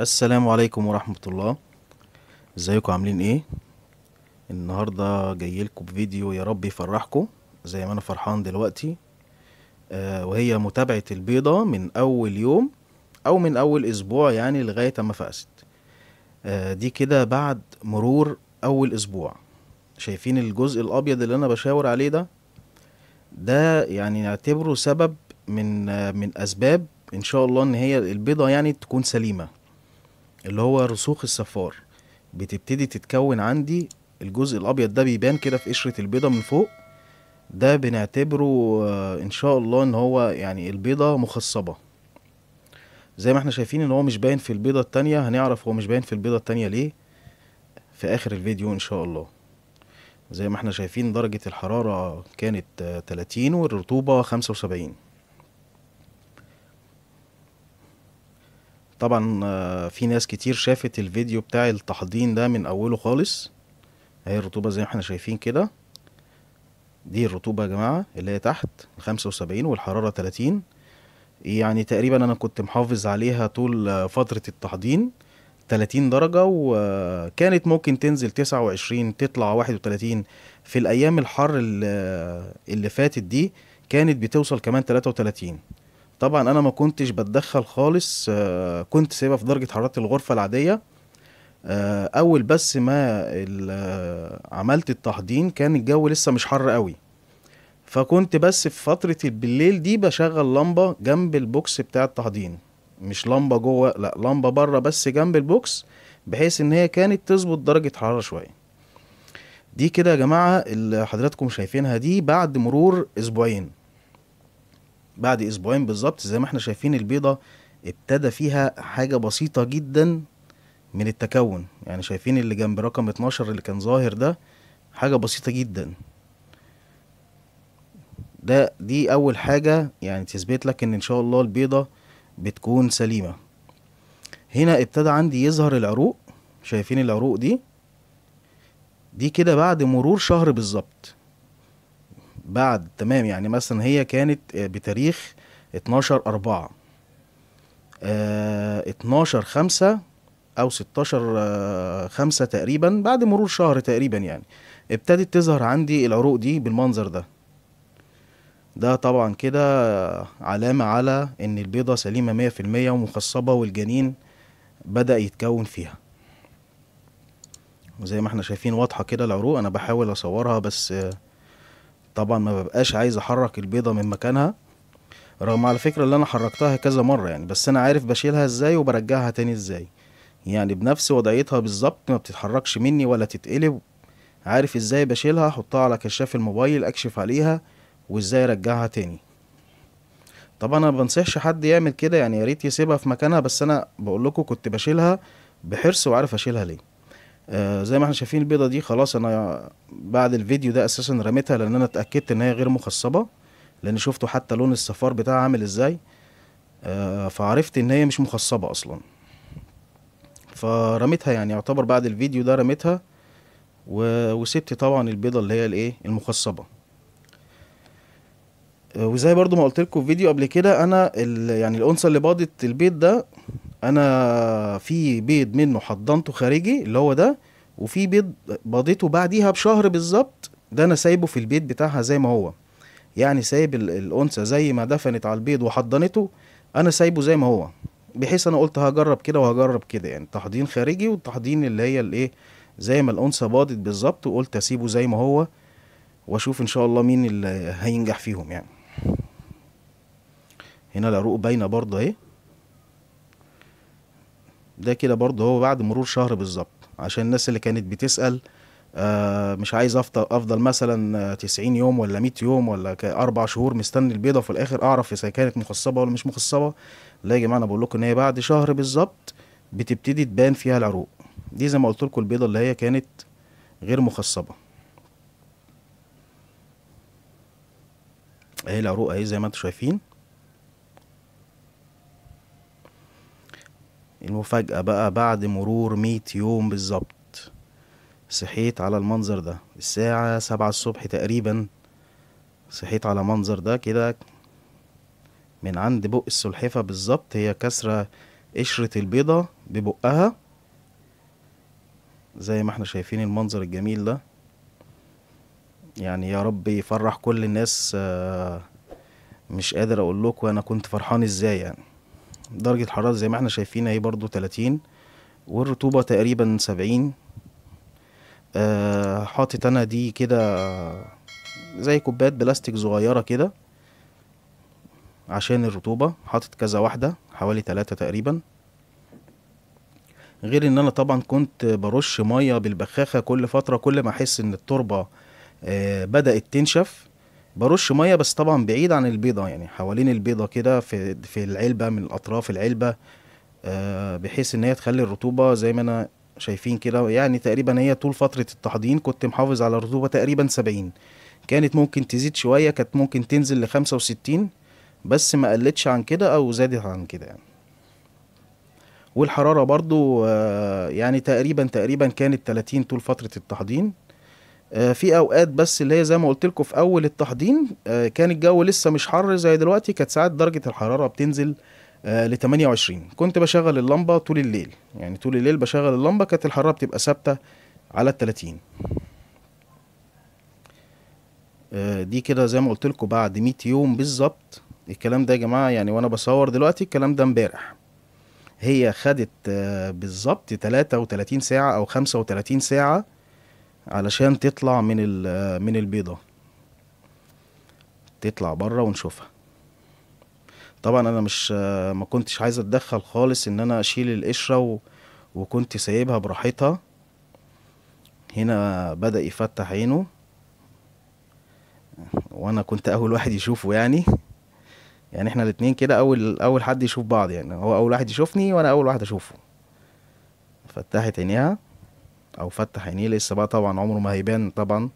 السلام عليكم ورحمة الله ازيكم عاملين ايه النهاردة لكم بفيديو يا رب يفرحكم زي ما انا فرحان دلوقتي آه وهي متابعة البيضة من اول يوم او من اول اسبوع يعني لغاية اما فقست آه دي كده بعد مرور اول اسبوع شايفين الجزء الابيض اللي انا بشاور عليه ده ده يعني نعتبره سبب من آه من اسباب ان شاء الله ان هي البيضة يعني تكون سليمة اللي هو رسوخ الصفار بتبتدي تتكون عندي الجزء الابيض ده بيبان كده في قشره البيضه من فوق ده بنعتبره آه، ان شاء الله ان هو يعني البيضه مخصبه زي ما احنا شايفين ان هو مش باين في البيضه التانية هنعرف هو مش باين في البيضه التانية ليه في اخر الفيديو ان شاء الله زي ما احنا شايفين درجه الحراره كانت 30 آه، والرطوبه 75 طبعا آه، في ناس كتير شافت الفيديو بتاع التحضين ده من اوله خالص اهي الرطوبة زي ما احنا شايفين كده دي الرطوبة يا جماعة اللي هي تحت خمسة وسبعين والحرارة تلاتين يعني تقريبا انا كنت محافظ عليها طول آه، فترة التحضين تلاتين درجة وكانت آه، ممكن تنزل تسعة وعشرين تطلع واحد وتلاتين في الايام الحر اللي فاتت دي كانت بتوصل كمان تلاتة وتلاتين طبعا انا ما كنتش بتدخل خالص آه، كنت سايبها في درجه حراره الغرفه العاديه آه، اول بس ما آه، عملت التحضين كان الجو لسه مش حر قوي فكنت بس في فتره بالليل دي بشغل لمبه جنب البوكس بتاع التحضين مش لمبه جوه لا لمبه بره بس جنب البوكس بحيث ان هي كانت تظبط درجه حراره شويه دي كده يا جماعه اللي حضراتكم شايفينها دي بعد مرور اسبوعين بعد اسبوعين بالظبط زي ما احنا شايفين البيضه ابتدى فيها حاجه بسيطه جدا من التكون يعني شايفين اللي جنب رقم 12 اللي كان ظاهر ده حاجه بسيطه جدا ده دي اول حاجه يعني تثبت لك ان ان شاء الله البيضه بتكون سليمه هنا ابتدى عندي يظهر العروق شايفين العروق دي دي كده بعد مرور شهر بالظبط بعد تمام يعني مثلا هي كانت آه، بتاريخ 12 4 آه 12 5 او 16 آه، خمسة 5 تقريبا بعد مرور شهر تقريبا يعني ابتدت تظهر عندي العروق دي بالمنظر ده ده طبعا كده علامة على ان البيضة سليمة مية في المية ومخصبة والجنين بدأ يتكون فيها وزي ما احنا شايفين واضحة كده العروق انا بحاول اصورها بس آه طبعا ما ببقاش عايز احرك البيضه من مكانها رغم على فكره اللي انا حركتها كذا مره يعني بس انا عارف بشيلها ازاي وبرجعها تاني ازاي يعني بنفس وضعيتها بالظبط ما بتتحركش مني ولا تتقلب عارف ازاي بشيلها احطها على كشاف الموبايل اكشف عليها وازاي ارجعها تاني طبعا انا بنصحش حد يعمل كده يعني يا ريت يسيبها في مكانها بس انا بقول لكم كنت بشيلها بحرص وعارف اشيلها ليه آه، زي ما احنا شايفين البيضه دي خلاص انا بعد الفيديو ده اساسا رميتها لان انا اتاكدت ان هي غير مخصبه لان شفته حتى لون الصفار بتاعها عامل ازاي آه، فعرفت ان هي مش مخصبه اصلا فرميتها يعني يعتبر بعد الفيديو ده رميتها وسبت طبعا البيضه اللي هي الايه المخصبه آه، وزي برضو ما قلت لكم في فيديو قبل كده انا يعني الانثى اللي باضت البيض ده انا في بيض منه حضنته خارجي اللي هو ده وفي بيض بضيته بعديها بشهر بالظبط ده انا سايبه في البيت بتاعها زي ما هو يعني سايب الانثى زي ما دفنت على البيض وحضنته انا سايبه زي ما هو بحيث انا قلت هجرب كده وهجرب كده يعني تحضين خارجي والتحضين اللي هي الايه زي ما الانثى باضت بالظبط وقلت اسيبه زي ما هو واشوف ان شاء الله مين اللي هينجح فيهم يعني هنا العروق باينه برضه اهي ده كده برضه هو بعد مرور شهر بالظبط عشان الناس اللي كانت بتسال آه مش عايز افضل افضل مثلا 90 يوم ولا 100 يوم ولا اربع شهور مستني البيضه وفي الاخر اعرف اذا كانت مخصبه ولا مش مخصبه لا يا جماعه انا بقول لكم ان هي بعد شهر بالظبط بتبتدي تبان فيها العروق دي زي ما قلت لكم البيضه اللي هي كانت غير مخصبه اهي العروق اهي زي ما انتم شايفين المفاجأة بقى بعد مرور مية يوم بالظبط صحيت على المنظر ده الساعة سبعة الصبح تقريبا صحيت على منظر ده كده من عند بق السلحفة بالظبط هي كسرة قشرة البيضة ببقها زي ما احنا شايفين المنظر الجميل ده يعني يا رب يفرح كل الناس آه، مش قادر اقول لكم انا كنت فرحان ازاي يعني درجة الحرارة زي ما احنا شايفين اهي برضو تلاتين والرطوبة تقريبا سبعين آه حاطط انا دي كده زي كوبايات بلاستيك صغيرة كده عشان الرطوبة حاطط كذا واحدة حوالي تلاتة تقريبا غير ان انا طبعا كنت برش مية بالبخاخة كل فترة كل ما احس ان التربة آه بدأت تنشف برش ميه بس طبعا بعيد عن البيضه يعني حوالين البيضه كده في في العلبه من اطراف العلبه آه، بحيث ان هي تخلي الرطوبه زي ما انا شايفين كده يعني تقريبا هي طول فتره التحضين كنت محافظ على الرطوبه تقريبا 70 كانت ممكن تزيد شويه كانت ممكن تنزل ل 65 بس ما قلتش عن كده او زادت عن كده يعني والحراره برضو آه، يعني تقريبا تقريبا كانت 30 طول فتره التحضين آه، في اوقات بس اللي هي زي ما قلت لكم في اول التحضين آه، كان الجو لسه مش حر زي دلوقتي كانت ساعات درجه الحراره بتنزل آه، ل 28 كنت بشغل اللمبه طول الليل يعني طول الليل بشغل اللمبه كانت الحراره بتبقى ثابته على ال 30 دي كده زي ما قلت لكم بعد 100 يوم بالظبط الكلام ده يا جماعه يعني وانا بصور دلوقتي الكلام ده امبارح هي خدت بالظبط 33 ساعه او 35 ساعه علشان تطلع من من البيضه تطلع بره ونشوفها طبعا انا مش ما كنتش عايز اتدخل خالص ان انا اشيل القشره و... وكنت سايبها براحتها هنا بدا يفتح عينه وانا كنت اول واحد يشوفه يعني يعني احنا الاتنين كده اول اول حد يشوف بعض يعني هو اول واحد يشوفني وانا اول واحد اشوفه فتحت عينيها او فتح عينيه لسه بقى طبعا عمره ما هيبان طبعا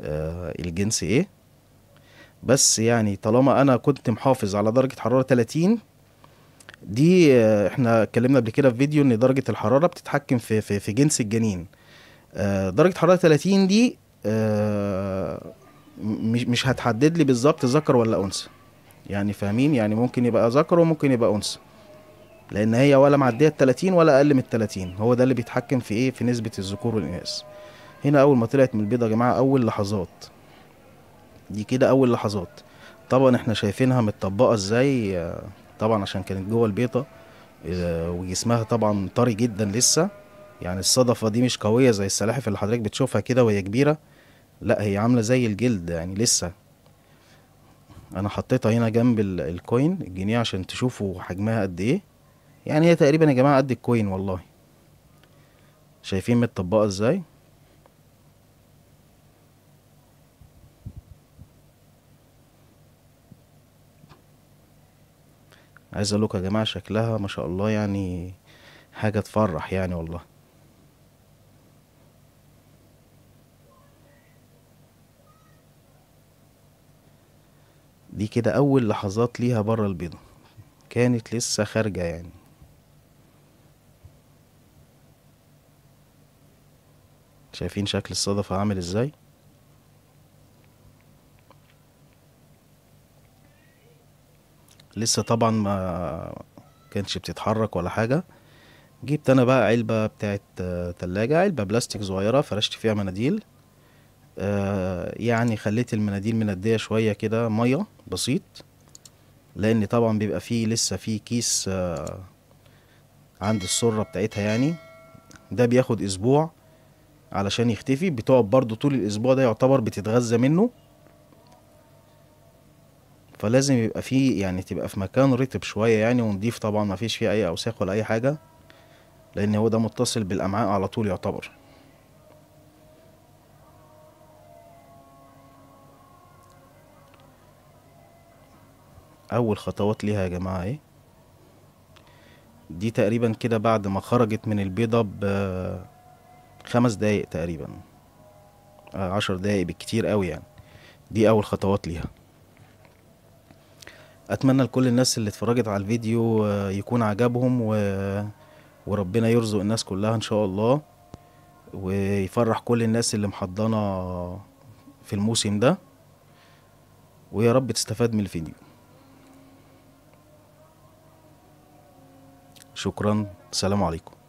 آه الجنس ايه بس يعني طالما انا كنت محافظ على درجة حرارة 30 دي آه احنا اتكلمنا قبل كده في فيديو ان درجة الحرارة بتتحكم في, في, في جنس الجنين آه درجة حرارة 30 دي آه، مش مش هتحدد لي بالظبط ذكر ولا انثى يعني فاهمين يعني ممكن يبقى ذكر وممكن يبقى انثى لان هي ولا معديه ال 30 ولا اقل من ال 30 هو ده اللي بيتحكم في ايه في نسبه الذكور والاناث هنا اول ما طلعت من البيضه يا جماعه اول لحظات دي كده اول لحظات طبعا احنا شايفينها متطبقه ازاي طبعا عشان كانت جوه البيضه آه، وجسمها طبعا طري جدا لسه يعني الصدفه دي مش قويه زي السلاحف اللي حضرتك بتشوفها كده وهي كبيره لا هي عامله زي الجلد يعني لسه انا حطيتها هنا جنب الكوين الجنيه عشان تشوفوا حجمها قد ايه يعني هي تقريبا يا جماعة قد الكوين والله شايفين متطبقة ازاي عايز اقول يا جماعة شكلها ما شاء الله يعني حاجة تفرح يعني والله دي كده اول لحظات ليها بره البيضة كانت لسه خارجة يعني شايفين شكل الصدفة عامل ازاي لسه طبعا ما كانتش بتتحرك ولا حاجة جبت انا بقى علبة بتاعت آه، تلاجة علبة بلاستيك صغيرة فرشت فيها مناديل آه يعني خليت المناديل مندية شوية كده مية بسيط لان طبعا بيبقى فيه لسه فيه كيس آه عند السرة بتاعتها يعني ده بياخد اسبوع علشان يختفي بتقعد برضو طول الاسبوع ده يعتبر بتتغذى منه فلازم يبقى فيه يعني تبقى في مكان رطب شويه يعني ونضيف طبعا ما فيش فيه اي اوساخ ولا اي حاجه لان هو ده متصل بالامعاء على طول يعتبر اول خطوات ليها يا جماعه ايه دي تقريبا كده بعد ما خرجت من البيضه خمس دقايق تقريبا آه، عشر دقايق بالكتير قوي يعني دي اول خطوات ليها اتمنى لكل الناس اللي اتفرجت على الفيديو آه، يكون عجبهم و... وربنا يرزق الناس كلها ان شاء الله ويفرح كل الناس اللي محضنه في الموسم ده ويا رب تستفاد من الفيديو شكرا سلام عليكم